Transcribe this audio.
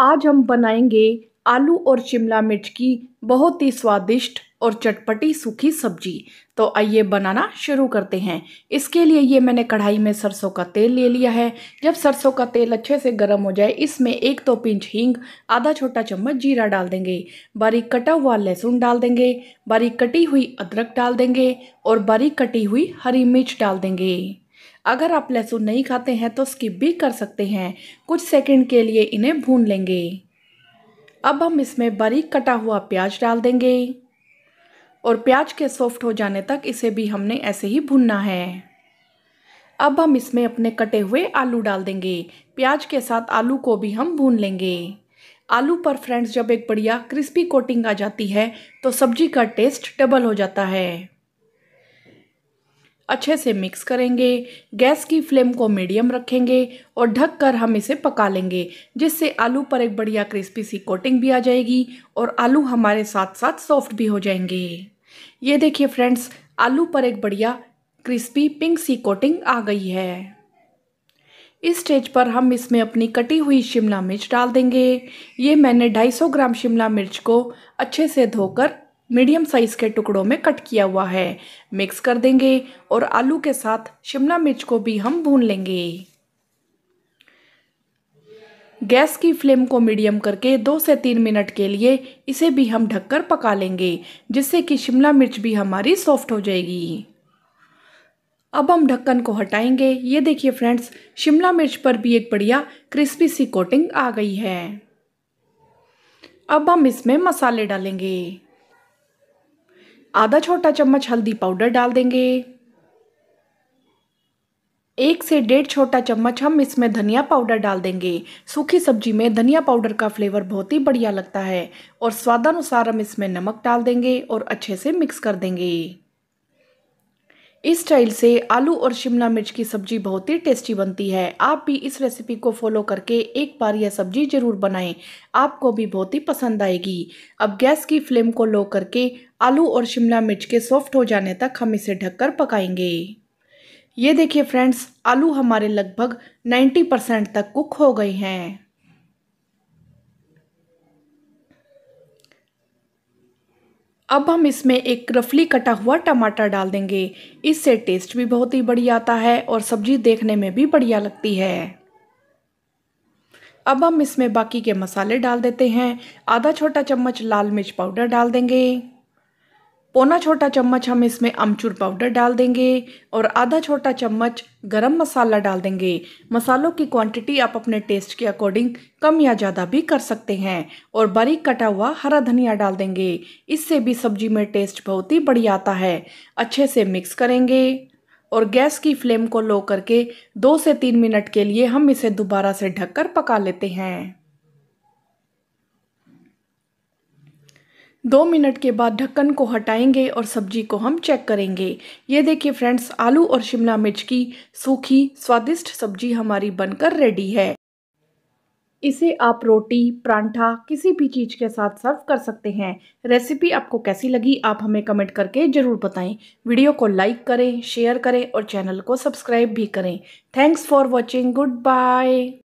आज हम बनाएंगे आलू और शिमला मिर्च की बहुत ही स्वादिष्ट और चटपटी सूखी सब्जी तो आइए बनाना शुरू करते हैं इसके लिए ये मैंने कढ़ाई में सरसों का तेल ले लिया है जब सरसों का तेल अच्छे से गर्म हो जाए इसमें एक तो पिंच हींग आधा छोटा चम्मच जीरा डाल देंगे बारीक कटा हुआ लहसुन डाल देंगे बारीक कटी हुई अदरक डाल देंगे और बारीक कटी हुई हरी मिर्च डाल देंगे अगर आप लहसुन नहीं खाते हैं तो स्किप भी कर सकते हैं कुछ सेकंड के लिए इन्हें भून लेंगे अब हम इसमें बारीक कटा हुआ प्याज डाल देंगे और प्याज के सॉफ्ट हो जाने तक इसे भी हमने ऐसे ही भूनना है अब हम इसमें अपने कटे हुए आलू डाल देंगे प्याज के साथ आलू को भी हम भून लेंगे आलू पर फ्रेंड्स जब एक बढ़िया क्रिस्पी कोटिंग आ जाती है तो सब्जी का टेस्ट डबल हो जाता है अच्छे से मिक्स करेंगे गैस की फ्लेम को मीडियम रखेंगे और ढककर हम इसे पका लेंगे जिससे आलू पर एक बढ़िया क्रिस्पी सी कोटिंग भी आ जाएगी और आलू हमारे साथ साथ सॉफ्ट भी हो जाएंगे ये देखिए फ्रेंड्स आलू पर एक बढ़िया क्रिस्पी पिंक सी कोटिंग आ गई है इस स्टेज पर हम इसमें अपनी कटी हुई शिमला मिर्च डाल देंगे ये मैंने 250 ग्राम शिमला मिर्च को अच्छे से धोकर मीडियम साइज़ के टुकड़ों में कट किया हुआ है मिक्स कर देंगे और आलू के साथ शिमला मिर्च को भी हम भून लेंगे गैस की फ्लेम को मीडियम करके दो से तीन मिनट के लिए इसे भी हम ढककर पका लेंगे जिससे कि शिमला मिर्च भी हमारी सॉफ्ट हो जाएगी अब हम ढक्कन को हटाएंगे ये देखिए फ्रेंड्स शिमला मिर्च पर भी एक बढ़िया क्रिस्पी सी कोटिंग आ गई है अब हम इसमें मसाले डालेंगे आधा छोटा चम्मच हल्दी पाउडर डाल देंगे एक से डेढ़ छोटा चम्मच हम इसमें धनिया पाउडर डाल देंगे सूखी सब्जी में धनिया पाउडर का फ्लेवर बहुत ही बढ़िया लगता है और स्वादानुसार हम इसमें नमक डाल देंगे और अच्छे से मिक्स कर देंगे इस स्टाइल से आलू और शिमला मिर्च की सब्जी बहुत ही टेस्टी बनती है आप भी इस रेसिपी को फॉलो करके एक बार यह सब्जी ज़रूर बनाएं आपको भी बहुत ही पसंद आएगी अब गैस की फ्लेम को लो करके आलू और शिमला मिर्च के सॉफ्ट हो जाने तक हम इसे ढककर पकाएंगे ये देखिए फ्रेंड्स आलू हमारे लगभग 90 परसेंट तक कुक हो गए हैं अब हम इसमें एक रफली कटा हुआ टमाटर डाल देंगे इससे टेस्ट भी बहुत ही बढ़िया आता है और सब्जी देखने में भी बढ़िया लगती है अब हम इसमें बाकी के मसाले डाल देते हैं आधा छोटा चम्मच लाल मिर्च पाउडर डाल देंगे पौना छोटा चम्मच हम इसमें अमचूर पाउडर डाल देंगे और आधा छोटा चम्मच गरम मसाला डाल देंगे मसालों की क्वांटिटी आप अपने टेस्ट के अकॉर्डिंग कम या ज़्यादा भी कर सकते हैं और बारीक कटा हुआ हरा धनिया डाल देंगे इससे भी सब्जी में टेस्ट बहुत ही बढ़िया आता है अच्छे से मिक्स करेंगे और गैस की फ्लेम को लो करके दो से तीन मिनट के लिए हम इसे दोबारा से ढककर पका लेते हैं दो मिनट के बाद ढक्कन को हटाएंगे और सब्जी को हम चेक करेंगे ये देखिए फ्रेंड्स आलू और शिमला मिर्च की सूखी स्वादिष्ट सब्जी हमारी बनकर रेडी है इसे आप रोटी परांठा किसी भी चीज़ के साथ सर्व कर सकते हैं रेसिपी आपको कैसी लगी आप हमें कमेंट करके ज़रूर बताएं वीडियो को लाइक करें शेयर करें और चैनल को सब्सक्राइब भी करें thanks for watching good bye